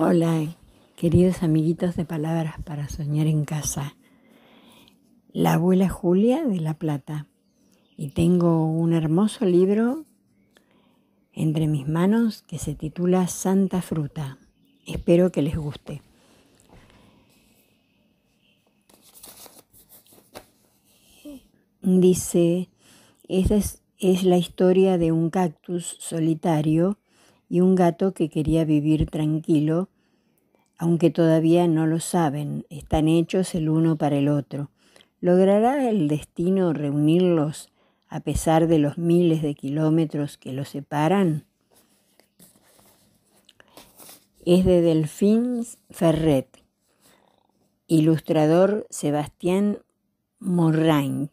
Hola, queridos amiguitos de Palabras para Soñar en Casa. La abuela Julia de La Plata. Y tengo un hermoso libro entre mis manos que se titula Santa Fruta. Espero que les guste. Dice, esta es, es la historia de un cactus solitario y un gato que quería vivir tranquilo, aunque todavía no lo saben, están hechos el uno para el otro. ¿Logrará el destino reunirlos a pesar de los miles de kilómetros que los separan? Es de Delfín Ferret, ilustrador Sebastián Morrain.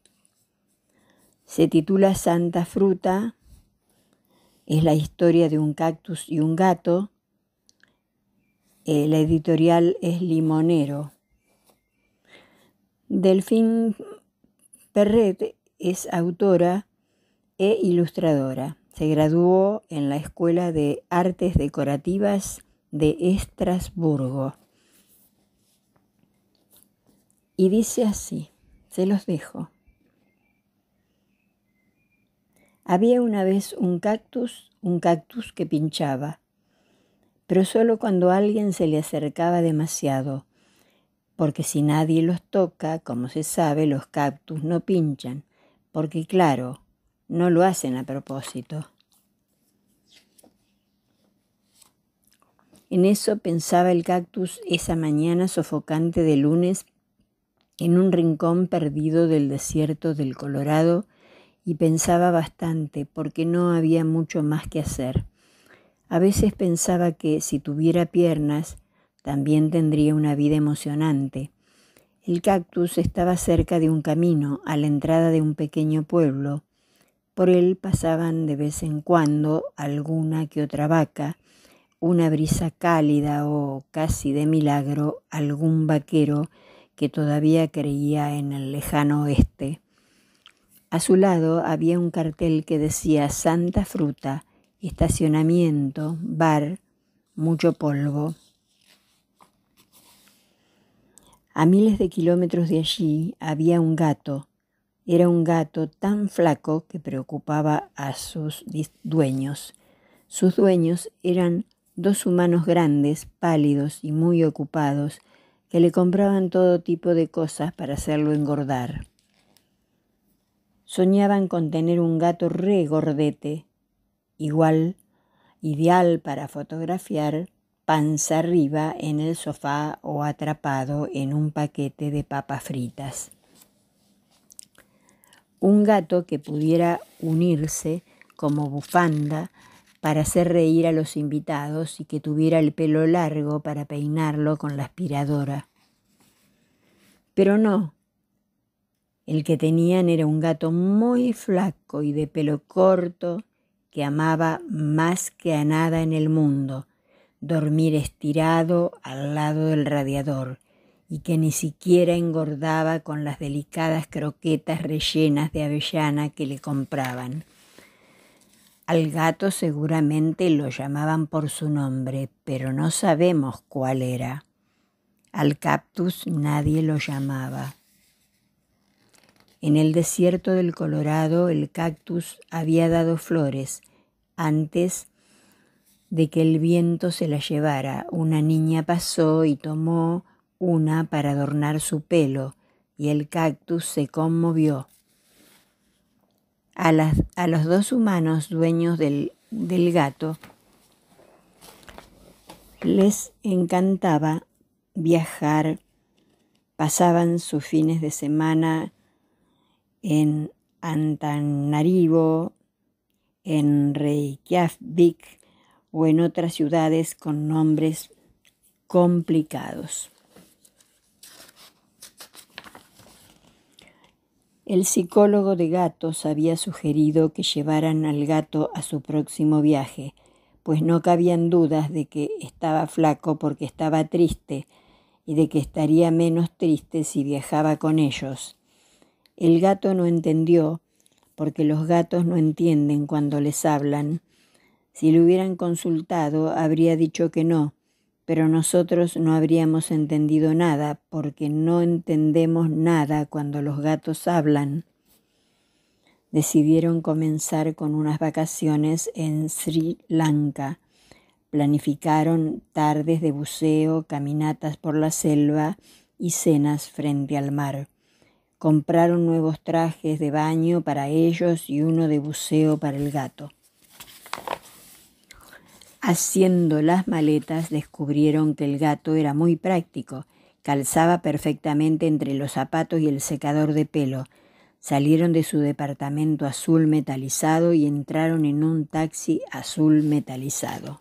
Se titula Santa Fruta, es la historia de un cactus y un gato. Eh, la editorial es Limonero. Delfín Perret es autora e ilustradora. Se graduó en la Escuela de Artes Decorativas de Estrasburgo. Y dice así, se los dejo. Había una vez un cactus, un cactus que pinchaba, pero solo cuando alguien se le acercaba demasiado, porque si nadie los toca, como se sabe, los cactus no pinchan, porque claro, no lo hacen a propósito. En eso pensaba el cactus esa mañana sofocante de lunes en un rincón perdido del desierto del Colorado, y pensaba bastante porque no había mucho más que hacer. A veces pensaba que si tuviera piernas, también tendría una vida emocionante. El cactus estaba cerca de un camino, a la entrada de un pequeño pueblo. Por él pasaban de vez en cuando alguna que otra vaca, una brisa cálida o casi de milagro algún vaquero que todavía creía en el lejano oeste. A su lado había un cartel que decía Santa Fruta, estacionamiento, bar, mucho polvo. A miles de kilómetros de allí había un gato. Era un gato tan flaco que preocupaba a sus dueños. Sus dueños eran dos humanos grandes, pálidos y muy ocupados, que le compraban todo tipo de cosas para hacerlo engordar soñaban con tener un gato regordete, igual, ideal para fotografiar, panza arriba en el sofá o atrapado en un paquete de papas fritas. Un gato que pudiera unirse como bufanda para hacer reír a los invitados y que tuviera el pelo largo para peinarlo con la aspiradora. Pero no, el que tenían era un gato muy flaco y de pelo corto que amaba más que a nada en el mundo dormir estirado al lado del radiador y que ni siquiera engordaba con las delicadas croquetas rellenas de avellana que le compraban. Al gato seguramente lo llamaban por su nombre, pero no sabemos cuál era. Al cactus nadie lo llamaba. En el desierto del Colorado el cactus había dado flores antes de que el viento se la llevara. Una niña pasó y tomó una para adornar su pelo, y el cactus se conmovió. A, las, a los dos humanos dueños del, del gato les encantaba viajar, pasaban sus fines de semana en Antanarivo, en Reykjavik o en otras ciudades con nombres complicados. El psicólogo de gatos había sugerido que llevaran al gato a su próximo viaje, pues no cabían dudas de que estaba flaco porque estaba triste y de que estaría menos triste si viajaba con ellos. El gato no entendió, porque los gatos no entienden cuando les hablan. Si le hubieran consultado, habría dicho que no, pero nosotros no habríamos entendido nada, porque no entendemos nada cuando los gatos hablan. Decidieron comenzar con unas vacaciones en Sri Lanka. Planificaron tardes de buceo, caminatas por la selva y cenas frente al mar. Compraron nuevos trajes de baño para ellos y uno de buceo para el gato. Haciendo las maletas descubrieron que el gato era muy práctico, calzaba perfectamente entre los zapatos y el secador de pelo. Salieron de su departamento azul metalizado y entraron en un taxi azul metalizado.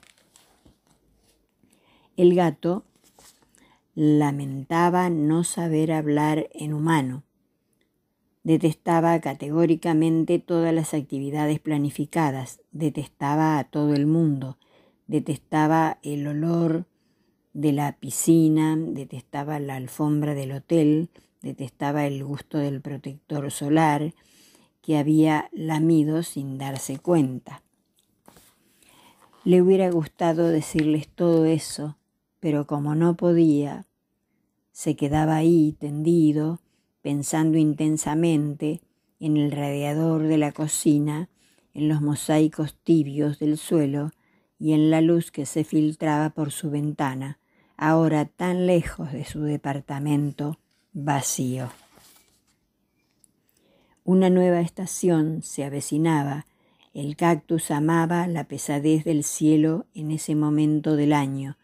El gato lamentaba no saber hablar en humano. Detestaba categóricamente todas las actividades planificadas, detestaba a todo el mundo, detestaba el olor de la piscina, detestaba la alfombra del hotel, detestaba el gusto del protector solar que había lamido sin darse cuenta. Le hubiera gustado decirles todo eso, pero como no podía, se quedaba ahí tendido, pensando intensamente en el radiador de la cocina, en los mosaicos tibios del suelo y en la luz que se filtraba por su ventana, ahora tan lejos de su departamento vacío. Una nueva estación se avecinaba, el cactus amaba la pesadez del cielo en ese momento del año,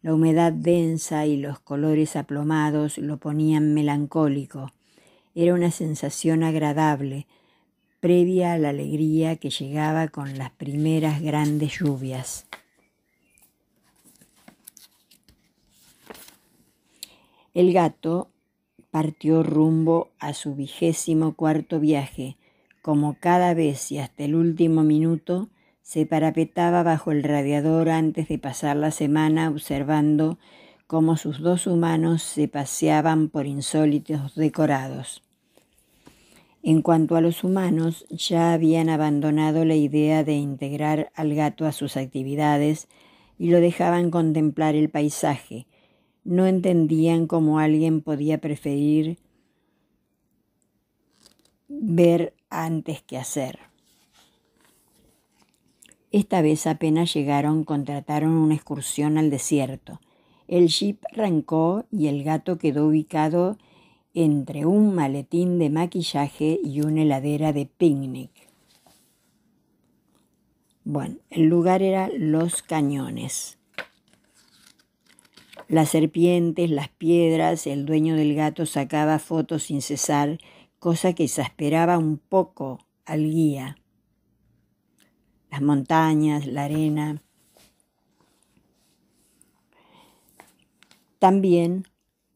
la humedad densa y los colores aplomados lo ponían melancólico, era una sensación agradable, previa a la alegría que llegaba con las primeras grandes lluvias. El gato partió rumbo a su vigésimo cuarto viaje, como cada vez y hasta el último minuto se parapetaba bajo el radiador antes de pasar la semana observando cómo sus dos humanos se paseaban por insólitos decorados. En cuanto a los humanos, ya habían abandonado la idea de integrar al gato a sus actividades y lo dejaban contemplar el paisaje. No entendían cómo alguien podía preferir ver antes que hacer. Esta vez apenas llegaron, contrataron una excursión al desierto. El jeep arrancó y el gato quedó ubicado entre un maletín de maquillaje y una heladera de picnic. Bueno, el lugar era los cañones. Las serpientes, las piedras, el dueño del gato sacaba fotos sin cesar, cosa que exasperaba un poco al guía. Las montañas, la arena. También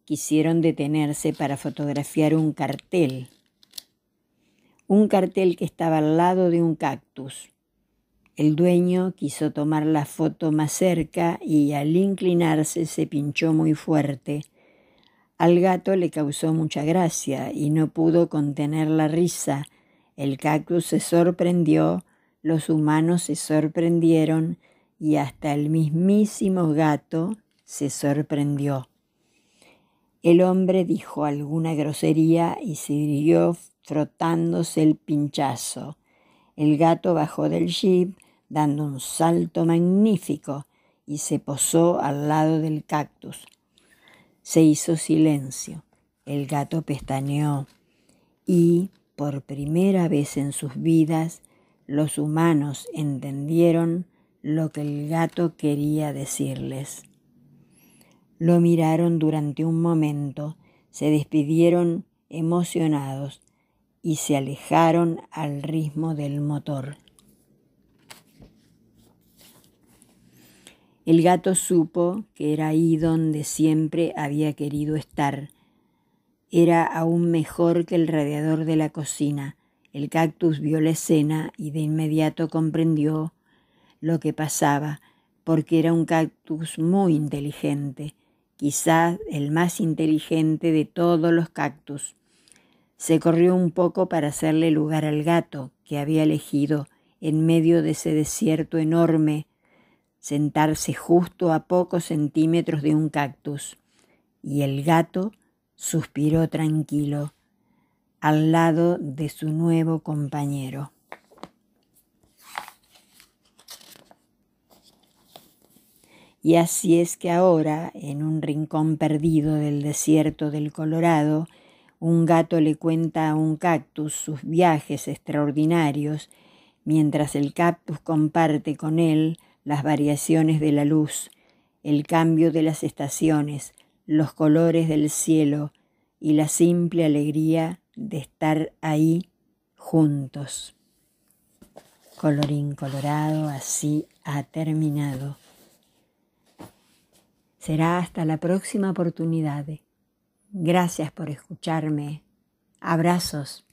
quisieron detenerse para fotografiar un cartel. Un cartel que estaba al lado de un cactus. El dueño quiso tomar la foto más cerca y al inclinarse se pinchó muy fuerte. Al gato le causó mucha gracia y no pudo contener la risa. El cactus se sorprendió, los humanos se sorprendieron y hasta el mismísimo gato se sorprendió. El hombre dijo alguna grosería y se siguió frotándose el pinchazo. El gato bajó del jeep dando un salto magnífico y se posó al lado del cactus. Se hizo silencio. El gato pestañeó y, por primera vez en sus vidas, los humanos entendieron lo que el gato quería decirles. Lo miraron durante un momento, se despidieron emocionados y se alejaron al ritmo del motor. El gato supo que era ahí donde siempre había querido estar. Era aún mejor que el radiador de la cocina. El cactus vio la escena y de inmediato comprendió lo que pasaba, porque era un cactus muy inteligente quizás el más inteligente de todos los cactus. Se corrió un poco para hacerle lugar al gato que había elegido en medio de ese desierto enorme, sentarse justo a pocos centímetros de un cactus. Y el gato suspiró tranquilo al lado de su nuevo compañero. Y así es que ahora, en un rincón perdido del desierto del Colorado, un gato le cuenta a un cactus sus viajes extraordinarios, mientras el cactus comparte con él las variaciones de la luz, el cambio de las estaciones, los colores del cielo y la simple alegría de estar ahí juntos. Colorín colorado, así ha terminado. Será hasta la próxima oportunidad. Gracias por escucharme. Abrazos.